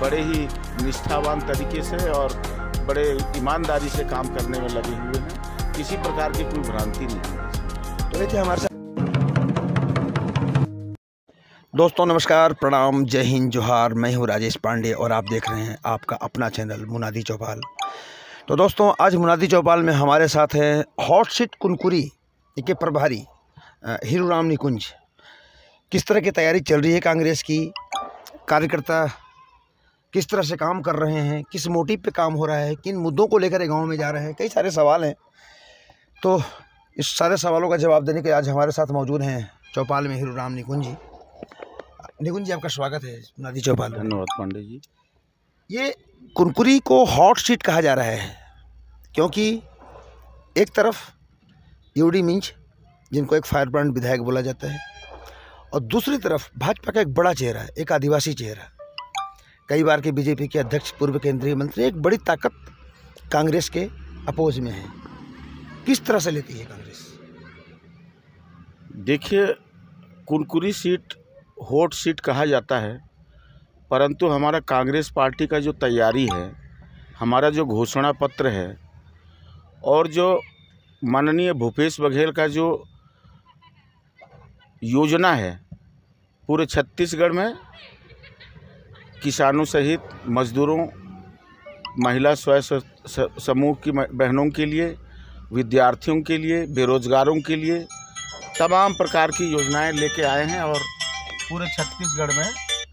बड़े ही निष्ठावान तरीके से और बड़े ईमानदारी से काम करने में लगे हुए हैं किसी प्रकार की कोई भ्रांति नहीं है तो हमारे साथ दोस्तों नमस्कार प्रणाम जय हिंद जोहार मैं हूं राजेश पांडे और आप देख रहे हैं आपका अपना चैनल मुनादी चौपाल तो दोस्तों आज मुनादी चौपाल में हमारे साथ हैं हॉट सीट कुनकुरी के प्रभारी हीरू राम निकुंज किस तरह की तैयारी चल रही है कांग्रेस की कार्यकर्ता किस तरह से काम कर रहे हैं किस मोटिव पे काम हो रहा है किन मुद्दों को लेकर गाँव में जा रहे हैं कई सारे सवाल हैं तो इस सारे सवालों का जवाब देने के लिए आज हमारे साथ मौजूद हैं चौपाल में हीरो राम निकुंज जी निकुंज जी आपका स्वागत है नदी चौपाल धन्यवाद पांडे जी ये कुरकुरी को हॉट सीट कहा जा रहा है क्योंकि एक तरफ यूडी मिंच जिनको एक फायर ब्रांड विधायक बोला जाता है और दूसरी तरफ भाजपा का एक बड़ा चेहरा है एक आदिवासी चेहरा कई बार के बीजेपी के अध्यक्ष पूर्व केंद्रीय मंत्री एक बड़ी ताकत कांग्रेस के अपोज में है किस तरह से लेती है कांग्रेस देखिए कुनकुरी सीट होट सीट कहा जाता है परंतु हमारा कांग्रेस पार्टी का जो तैयारी है हमारा जो घोषणा पत्र है और जो माननीय भूपेश बघेल का जो योजना है पूरे छत्तीसगढ़ में किसानों सहित मजदूरों महिला स्वयं समूह की बहनों के लिए विद्यार्थियों के लिए बेरोजगारों के लिए तमाम प्रकार की योजनाएं लेके आए हैं और पूरे छत्तीसगढ़ में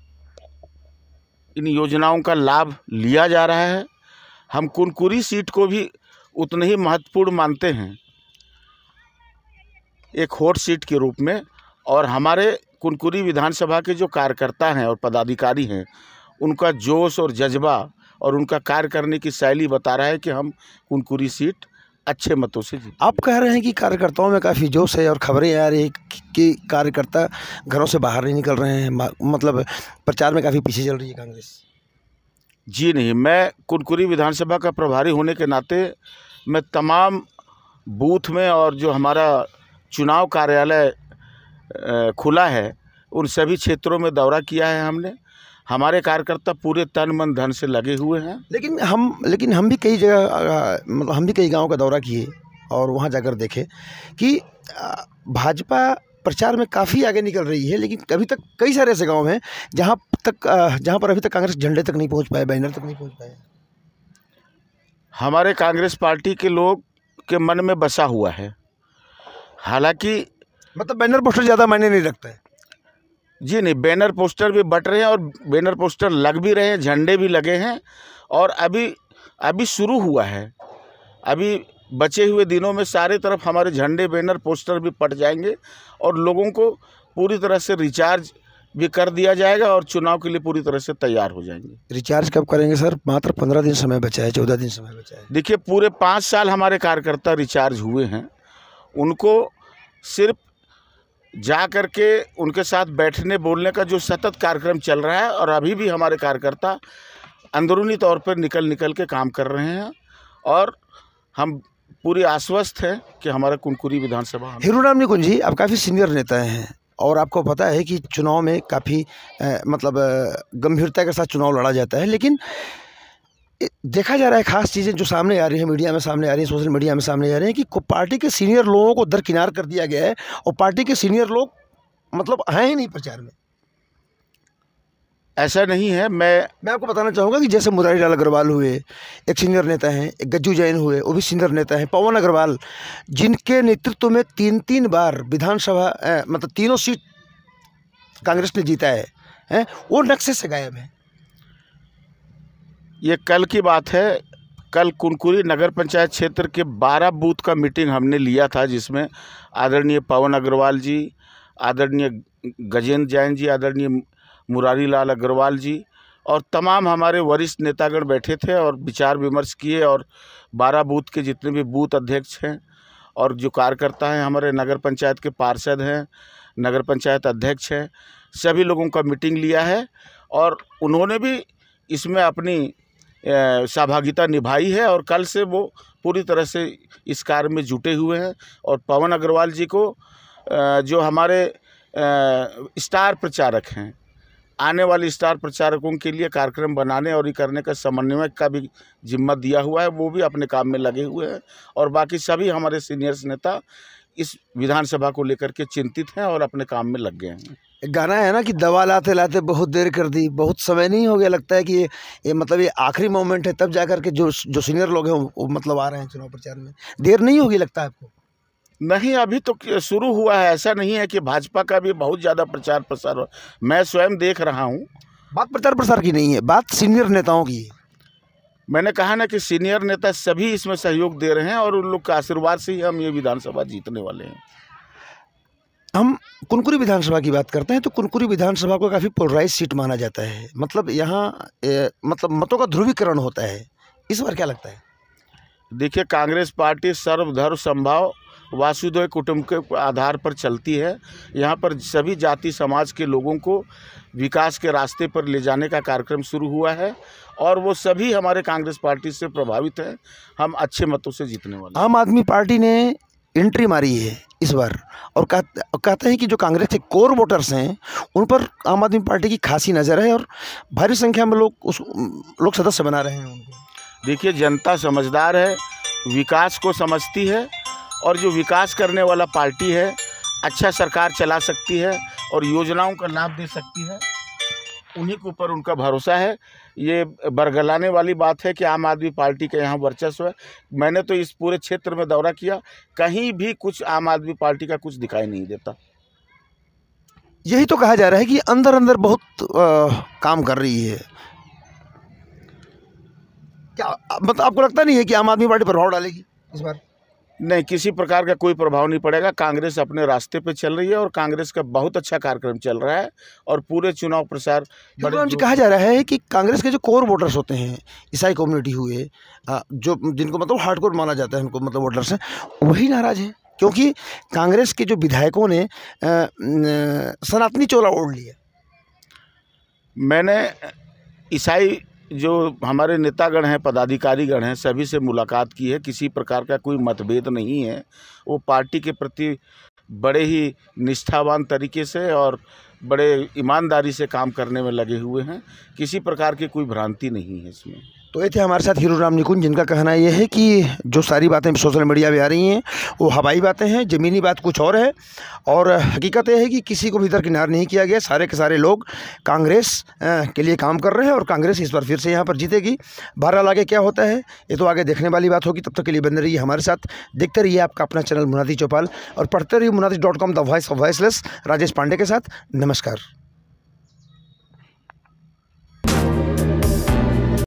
इन योजनाओं का लाभ लिया जा रहा है हम कुनकुरी सीट को भी उतने ही महत्वपूर्ण मानते हैं एक होट सीट के रूप में और हमारे कुनकुरी विधानसभा के जो कार्यकर्ता हैं और पदाधिकारी हैं उनका जोश और जज्बा और उनका कार्य करने की शैली बता रहा है कि हम कुनकुरी सीट अच्छे मतों से जीत आप कह रहे हैं कि कार्यकर्ताओं में काफ़ी जोश है और खबरें आ रही है कि कार्यकर्ता घरों से बाहर नहीं निकल रहे हैं मतलब प्रचार में काफ़ी पीछे चल रही है कांग्रेस जी नहीं मैं कुनकुरी विधानसभा का प्रभारी होने के नाते मैं तमाम बूथ में और जो हमारा चुनाव कार्यालय खुला है उन सभी क्षेत्रों में दौरा किया है हमने हमारे कार्यकर्ता पूरे तन मन धन से लगे हुए हैं लेकिन हम लेकिन हम भी कई जगह मतलब हम भी कई गाँव का दौरा किए और वहाँ जाकर देखे कि भाजपा प्रचार में काफ़ी आगे निकल रही है लेकिन अभी तक कई सारे ऐसे गाँव हैं जहाँ तक जहाँ पर अभी तक कांग्रेस झंडे तक नहीं पहुँच पाए बैनर तक नहीं पहुँच पाए हमारे कांग्रेस पार्टी के लोग के मन में बसा हुआ है हालांकि मतलब बैनर पोस्टर ज़्यादा मायने नहीं रखता है जी नहीं बैनर पोस्टर भी बट रहे हैं और बैनर पोस्टर लग भी रहे हैं झंडे भी लगे हैं और अभी अभी शुरू हुआ है अभी बचे हुए दिनों में सारे तरफ हमारे झंडे बैनर पोस्टर भी पट जाएंगे और लोगों को पूरी तरह से रिचार्ज भी कर दिया जाएगा और चुनाव के लिए पूरी तरह से तैयार हो जाएंगे रिचार्ज कब करेंगे सर मात्र पंद्रह दिन समय बचा है चौदह दिन समय बचा है देखिए पूरे पाँच साल हमारे कार्यकर्ता रिचार्ज हुए हैं उनको सिर्फ जा कर के उनके साथ बैठने बोलने का जो सतत कार्यक्रम चल रहा है और अभी भी हमारे कार्यकर्ता अंदरूनी तौर पर निकल निकल के काम कर रहे हैं और हम पूरी आश्वस्त हैं कि हमारा कुनकुरी विधानसभा हिरूराम निकुंज जी आप काफ़ी सीनियर नेता हैं और आपको पता है कि चुनाव में काफ़ी मतलब गंभीरता के साथ चुनाव लड़ा जाता है लेकिन देखा जा रहा है खास चीज़ें जो सामने आ रही हैं मीडिया में सामने आ रही है सोशल मीडिया में सामने आ रही हैं कि पार्टी के सीनियर लोगों को दरकिनार कर दिया गया है और पार्टी के सीनियर लोग मतलब हैं ही नहीं प्रचार में ऐसा नहीं है मैं मैं आपको बताना चाहूँगा कि जैसे मुरारी लाल अग्रवाल हुए एक सीनियर नेता हैं एक गज्जू जैन हुए वो भी सीनियर नेता हैं पवन अग्रवाल जिनके नेतृत्व में तीन तीन बार विधानसभा मतलब तीनों सीट कांग्रेस ने जीता है है वो नक्शे से गायब है ये कल की बात है कल कुनकुरी नगर पंचायत क्षेत्र के 12 बूथ का मीटिंग हमने लिया था जिसमें आदरणीय पवन अग्रवाल जी आदरणीय गजेंद्र जैन जी आदरणीय मुरारी लाल अग्रवाल जी और तमाम हमारे वरिष्ठ नेतागण बैठे थे और विचार विमर्श किए और बारह बूथ के जितने भी बूथ अध्यक्ष हैं और जो कार्यकर्ता हैं हमारे नगर पंचायत के पार्षद हैं नगर पंचायत अध्यक्ष हैं सभी लोगों का मीटिंग लिया है और उन्होंने भी इसमें अपनी सहभागिता निभाई है और कल से वो पूरी तरह से इस कार्य में जुटे हुए हैं और पवन अग्रवाल जी को जो हमारे स्टार प्रचारक हैं आने वाले स्टार प्रचारकों के लिए कार्यक्रम बनाने और ये करने का समन्वय का भी जिम्मा दिया हुआ है वो भी अपने काम में लगे हुए हैं और बाकी सभी हमारे सीनियर्स नेता इस विधानसभा को लेकर के चिंतित हैं और अपने काम में लग गए हैं गाना है ना कि दवा लाते लाते बहुत देर कर दी बहुत समय नहीं हो गया लगता है कि ये ये मतलब ये आखिरी मोमेंट है तब जा कर के जो जो सीनियर लोग हैं वो मतलब आ रहे हैं चुनाव प्रचार में देर नहीं होगी लगता है आपको नहीं अभी तो शुरू हुआ है ऐसा नहीं है कि भाजपा का भी बहुत ज़्यादा प्रचार प्रसार मैं स्वयं देख रहा हूँ बात प्रचार प्रसार की नहीं है बात सीनियर नेताओं की है मैंने कहा ना कि सीनियर नेता सभी इसमें सहयोग दे रहे हैं और उन लोग का आशीर्वाद से ही हम ये विधानसभा जीतने वाले हैं हम कुनकुरी विधानसभा की बात करते हैं तो कुनकुरी विधानसभा को काफ़ी पोलराइज सीट माना जाता है मतलब यहाँ मतलब मतों का ध्रुवीकरण होता है इस बार क्या लगता है देखिए कांग्रेस पार्टी सर्वधर्म संभाव वासुदेव कुटुंब के आधार पर चलती है यहाँ पर सभी जाति समाज के लोगों को विकास के रास्ते पर ले जाने का कार्यक्रम शुरू हुआ है और वो सभी हमारे कांग्रेस पार्टी से प्रभावित हैं हम अच्छे मतों से जीतने वाले आम आदमी पार्टी ने एंट्री मारी है इस बार और कहते हैं कि जो कांग्रेस के कोर वोटर्स हैं उन पर आम आदमी पार्टी की खासी नज़र है और भारी संख्या में लोग उस लोग सदस्य बना रहे हैं उनको देखिए जनता समझदार है विकास को समझती है और जो विकास करने वाला पार्टी है अच्छा सरकार चला सकती है और योजनाओं का लाभ दे सकती है उन्हीं के ऊपर उनका भरोसा है ये बरगलाने वाली बात है कि आम आदमी पार्टी का यहाँ वर्चस्व है मैंने तो इस पूरे क्षेत्र में दौरा किया कहीं भी कुछ आम आदमी पार्टी का कुछ दिखाई नहीं देता यही तो कहा जा रहा है कि अंदर अंदर बहुत आ, काम कर रही है क्या मतलब आपको लगता नहीं है कि आम आदमी पार्टी प्रभाव डालेगी इस बार नहीं किसी प्रकार का कोई प्रभाव नहीं पड़ेगा कांग्रेस अपने रास्ते पे चल रही है और कांग्रेस का बहुत अच्छा कार्यक्रम चल रहा है और पूरे चुनाव प्रसार जी कहा जा रहा है कि कांग्रेस के जो कोर वोटर्स होते हैं ईसाई कम्युनिटी हुए जो जिनको मतलब हार्ड कोर माना जाता है उनको मतलब वोटर्स हैं वही नाराज़ हैं क्योंकि कांग्रेस के जो विधायकों ने सनातनी चोला ओढ़ लिया मैंने ईसाई जो हमारे नेतागण हैं पदाधिकारीगण हैं सभी से मुलाकात की है किसी प्रकार का कोई मतभेद नहीं है वो पार्टी के प्रति बड़े ही निष्ठावान तरीके से और बड़े ईमानदारी से काम करने में लगे हुए हैं किसी प्रकार की कोई भ्रांति नहीं है इसमें तो ये थे हमारे साथ हीरो राम निकुंज जिनका कहना यह है कि जो सारी बातें सोशल मीडिया पर आ रही हैं वो हवाई बातें हैं ज़मीनी बात कुछ और है और हकीकत यह है कि किसी को भी दरकिनार नहीं किया गया सारे के सारे लोग कांग्रेस के लिए काम कर रहे हैं और कांग्रेस इस बार फिर से यहाँ पर जीतेगी बहरहाल आगे क्या होता है ये तो आगे देखने वाली बात होगी तब तक के लिए बन रही है हमारे साथ देखते रहिए आपका अपना चैनल मुनादी चौपाल और पढ़ते रहिए Munadi dot com the voice of voiceless Rajesh Pandey के साथ नमस्कार